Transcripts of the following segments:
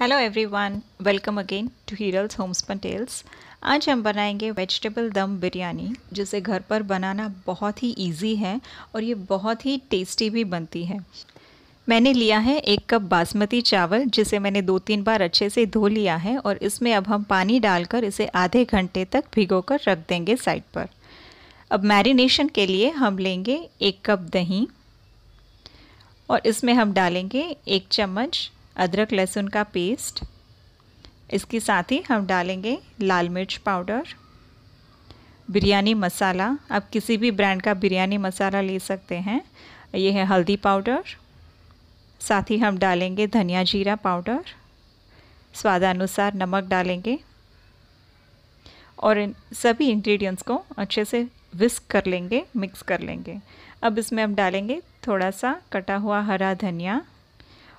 hello everyone welcome again to Heeral's homes tales आज हम बनाएंगे वेजिटेबल दम बिरयानी जिसे घर पर बनाना बहुत ही इजी है और ये बहुत ही टेस्टी भी बनती है मैंने लिया है एक कप बासमती चावल जिसे मैंने दो तीन बार अच्छे से धो लिया है और इसमें अब हम पानी डालकर इसे आधे घंटे तक भिगो रख देंगे साइड पर अब मैरिनेशन के लिए हम लेंगे एक कप दही और इसमें हम डालेंगे एक चम्मच अदरक लहसुन का पेस्ट इसके साथ ही हम डालेंगे लाल मिर्च पाउडर बिरयानी मसाला आप किसी भी ब्रांड का बिरयानी मसाला ले सकते हैं ये है हल्दी पाउडर साथ ही हम डालेंगे धनिया जीरा पाउडर स्वादानुसार नमक डालेंगे और इन सभी इंग्रेडिएंट्स को अच्छे से विस्क कर लेंगे मिक्स कर लेंगे अब इसमें हम डालेंगे थोड़ा सा कटा हुआ हरा धनिया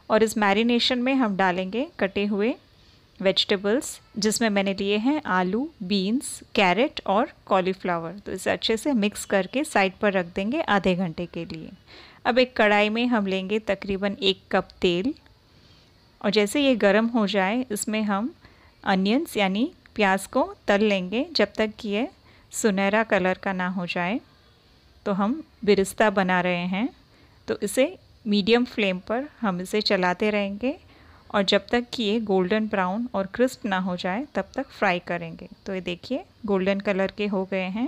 और इस मैरिनेशन में हम डालेंगे कटे हुए वेजिटेबल्स जिसमें मैंने लिए हैं आलू बीन्स कैरेट और कॉलीफ्लावर तो इसे अच्छे से मिक्स करके साइड पर रख देंगे आधे घंटे के लिए अब एक कढ़ाई में हम लेंगे तकरीबन एक कप तेल और जैसे ये गर्म हो जाए इसमें हम अनियंस यानी प्याज को तल लेंगे जब तक कि ये सुनहरा कलर का ना हो जाए तो हम बिरिस्ता बना रहे हैं तो इसे मीडियम फ्लेम पर हम इसे चलाते रहेंगे और जब तक कि ये गोल्डन ब्राउन और क्रिस्प ना हो जाए तब तक फ्राई करेंगे तो ये देखिए गोल्डन कलर के हो गए हैं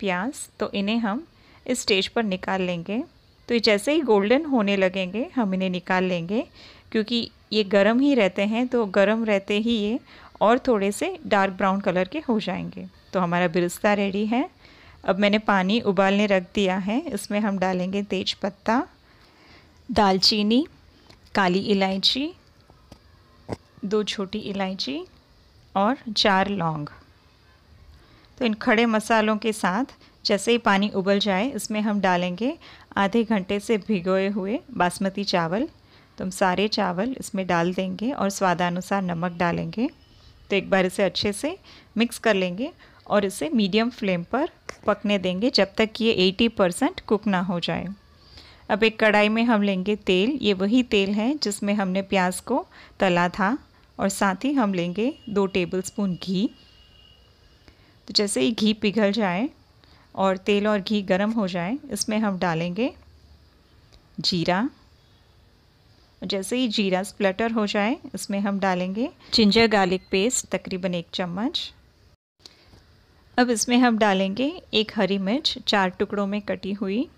प्याज तो इन्हें हम इस स्टेज पर निकाल लेंगे तो ये जैसे ही गोल्डन होने लगेंगे हम इन्हें निकाल लेंगे क्योंकि ये गर्म ही रहते हैं तो गर्म रहते ही ये और थोड़े से डार्क ब्राउन कलर के हो जाएंगे तो हमारा बिरिस्ता रेडी है अब मैंने पानी उबालने रख दिया है इसमें हम डालेंगे तेज पत्ता दालचीनी काली इलायची दो छोटी इलायची और चार लौंग तो इन खड़े मसालों के साथ जैसे ही पानी उबल जाए इसमें हम डालेंगे आधे घंटे से भिगोए हुए बासमती चावल तो हम सारे चावल इसमें डाल देंगे और स्वादानुसार नमक डालेंगे तो एक बार इसे अच्छे से मिक्स कर लेंगे और इसे मीडियम फ्लेम पर पकने देंगे जब तक ये 80 परसेंट कुक ना हो जाए अब एक कढ़ाई में हम लेंगे तेल ये वही तेल है जिसमें हमने प्याज को तला था और साथ ही हम लेंगे दो टेबलस्पून घी तो जैसे ही घी पिघल जाए और तेल और घी गर्म हो जाए इसमें हम डालेंगे जीरा जैसे ही जीरा स्प्लटर हो जाए इसमें हम डालेंगे जिंजर गार्लिक पेस्ट तकरीबन एक चम्मच अब इसमें हम डालेंगे एक हरी मिर्च चार टुकड़ों में कटी हुई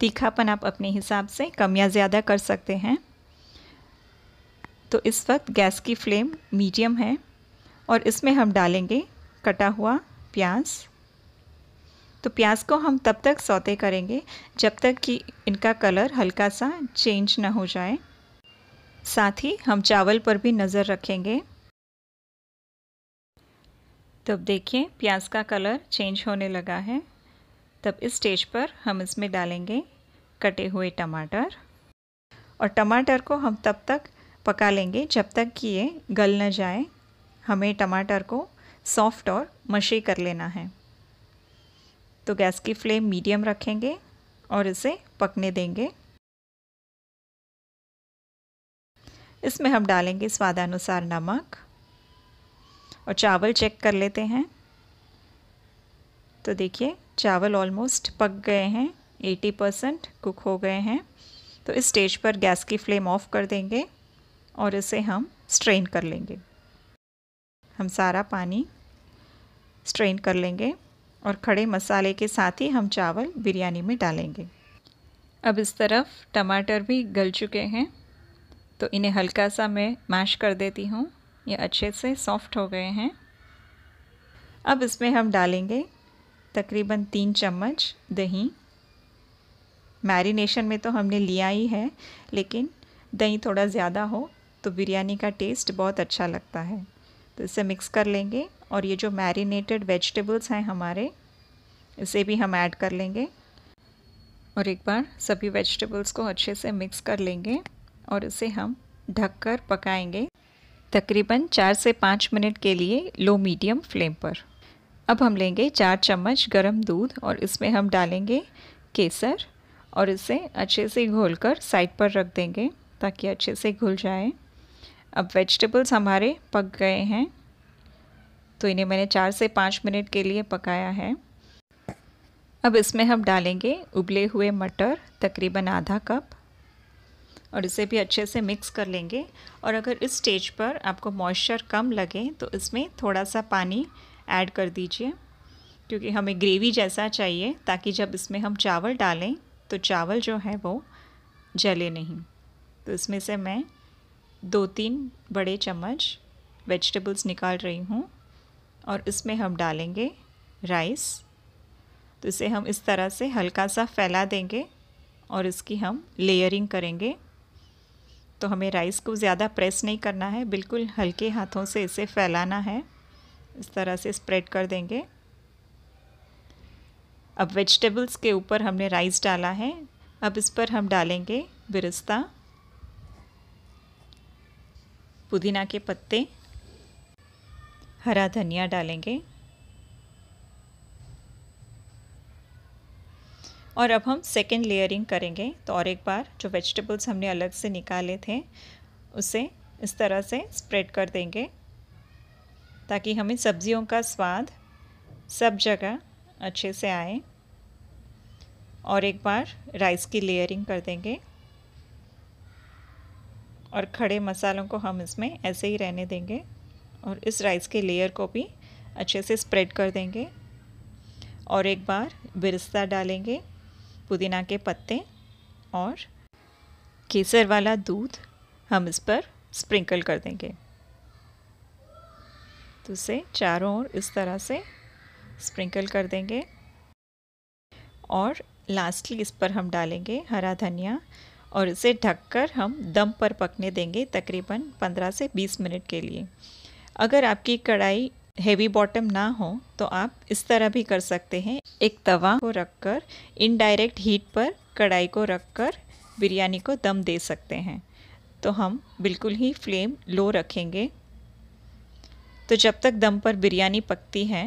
तीखापन आप अपने हिसाब से कम या ज़्यादा कर सकते हैं तो इस वक्त गैस की फ्लेम मीडियम है और इसमें हम डालेंगे कटा हुआ प्याज तो प्याज को हम तब तक सौते करेंगे जब तक कि इनका कलर हल्का सा चेंज ना हो जाए साथ ही हम चावल पर भी नज़र रखेंगे तो देखिए प्याज का कलर चेंज होने लगा है तब इस स्टेज पर हम इसमें डालेंगे कटे हुए टमाटर और टमाटर को हम तब तक पका लेंगे जब तक कि ये गल न जाए हमें टमाटर को सॉफ्ट और मशी कर लेना है तो गैस की फ्लेम मीडियम रखेंगे और इसे पकने देंगे इसमें हम डालेंगे स्वादानुसार नमक और चावल चेक कर लेते हैं तो देखिए चावल ऑलमोस्ट पक गए हैं 80 परसेंट कुक हो गए हैं तो इस स्टेज पर गैस की फ्लेम ऑफ कर देंगे और इसे हम स्ट्रेन कर लेंगे हम सारा पानी स्ट्रेन कर लेंगे और खड़े मसाले के साथ ही हम चावल बिरयानी में डालेंगे अब इस तरफ टमाटर भी गल चुके हैं तो इन्हें हल्का सा मैं मैश कर देती हूँ ये अच्छे से सॉफ्ट हो गए हैं अब इसमें हम डालेंगे तकरीबन तीन चम्मच दही मैरिनेशन में तो हमने लिया ही है लेकिन दही थोड़ा ज़्यादा हो तो बिरयानी का टेस्ट बहुत अच्छा लगता है तो इसे मिक्स कर लेंगे और ये जो मैरिनेटेड वेजिटेबल्स हैं हमारे इसे भी हम ऐड कर लेंगे और एक बार सभी वेजिटेबल्स को अच्छे से मिक्स कर लेंगे और इसे हम ढककर पकाएंगे तकरीबन चार से पाँच मिनट के लिए लो मीडियम फ्लेम पर अब हम लेंगे चार चम्मच गरम दूध और इसमें हम डालेंगे केसर और इसे अच्छे से घोलकर साइड पर रख देंगे ताकि अच्छे से घुल जाए अब वेजिटेबल्स हमारे पक गए हैं तो इन्हें मैंने चार से पाँच मिनट के लिए पकाया है अब इसमें हम डालेंगे उबले हुए मटर तकरीबन आधा कप और इसे भी अच्छे से मिक्स कर लेंगे और अगर इस स्टेज पर आपको मॉइस्चर कम लगे तो इसमें थोड़ा सा पानी ऐड कर दीजिए क्योंकि हमें ग्रेवी जैसा चाहिए ताकि जब इसमें हम चावल डालें तो चावल जो है वो जले नहीं तो इसमें से मैं दो तीन बड़े चम्मच वेजिटेबल्स निकाल रही हूँ और इसमें हम डालेंगे राइस तो इसे हम इस तरह से हल्का सा फैला देंगे और इसकी हम लेयरिंग करेंगे तो हमें राइस को ज़्यादा प्रेस नहीं करना है बिल्कुल हल्के हाथों से इसे फैलाना है इस तरह से स्प्रेड कर देंगे अब वेजिटेबल्स के ऊपर हमने राइस डाला है अब इस पर हम डालेंगे बिरिस्ता पुदीना के पत्ते हरा धनिया डालेंगे और अब हम सेकेंड लेयरिंग करेंगे तो और एक बार जो वेजिटेबल्स हमने अलग से निकाले थे उसे इस तरह से स्प्रेड कर देंगे ताकि हमें सब्जियों का स्वाद सब जगह अच्छे से आए और एक बार राइस की लेयरिंग कर देंगे और खड़े मसालों को हम इसमें ऐसे ही रहने देंगे और इस राइस के लेयर को भी अच्छे से स्प्रेड कर देंगे और एक बार बिरस्ता डालेंगे पुदीना के पत्ते और केसर वाला दूध हम इस पर स्प्रिंकल कर देंगे तो उसे चारों ओर इस तरह से स्प्रिंकल कर देंगे और लास्टली इस पर हम डालेंगे हरा धनिया और इसे ढककर हम दम पर पकने देंगे तकरीबन 15 से 20 मिनट के लिए अगर आपकी कढ़ाई हैवी बॉटम ना हो तो आप इस तरह भी कर सकते हैं एक तवा को रखकर इनडायरेक्ट हीट पर कढ़ाई को रखकर बिरयानी को दम दे सकते हैं तो हम बिल्कुल ही फ्लेम लो रखेंगे तो जब तक दम पर बिरयानी पकती है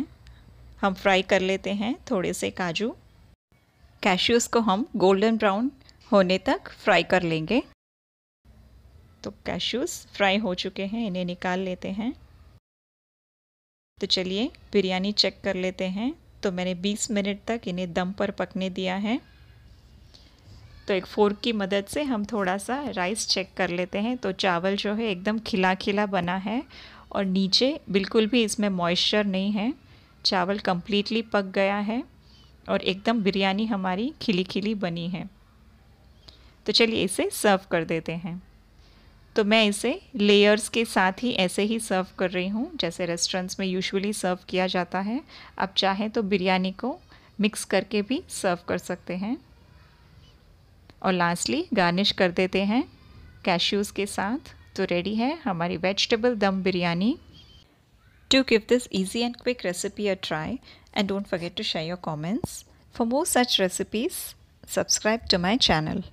हम फ्राई कर लेते हैं थोड़े से काजू कैश्यूज़ को हम गोल्डन ब्राउन होने तक फ्राई कर लेंगे तो कैश्यूज़ फ्राई हो चुके हैं इन्हें निकाल लेते हैं तो चलिए बिरयानी चेक कर लेते हैं तो मैंने 20 मिनट तक इन्हें दम पर पकने दिया है तो एक फोर्क की मदद से हम थोड़ा सा राइस चेक कर लेते हैं तो चावल जो है एकदम खिला खिला बना है और नीचे बिल्कुल भी इसमें मॉइस्चर नहीं है चावल कम्प्लीटली पक गया है और एकदम बिरयानी हमारी खिली खिली बनी है तो चलिए इसे सर्व कर देते हैं तो मैं इसे लेयर्स के साथ ही ऐसे ही सर्व कर रही हूँ जैसे रेस्टोरेंट्स में यूजुअली सर्व किया जाता है आप चाहें तो बिरयानी को मिक्स करके भी सर्व कर सकते हैं और लास्टली गार्निश कर देते हैं कैश्यूज़ के साथ तो रेडी है हमारी vegetable dum biryani to give this easy and quick recipe a try and don't forget to share your comments for more such recipes subscribe to my channel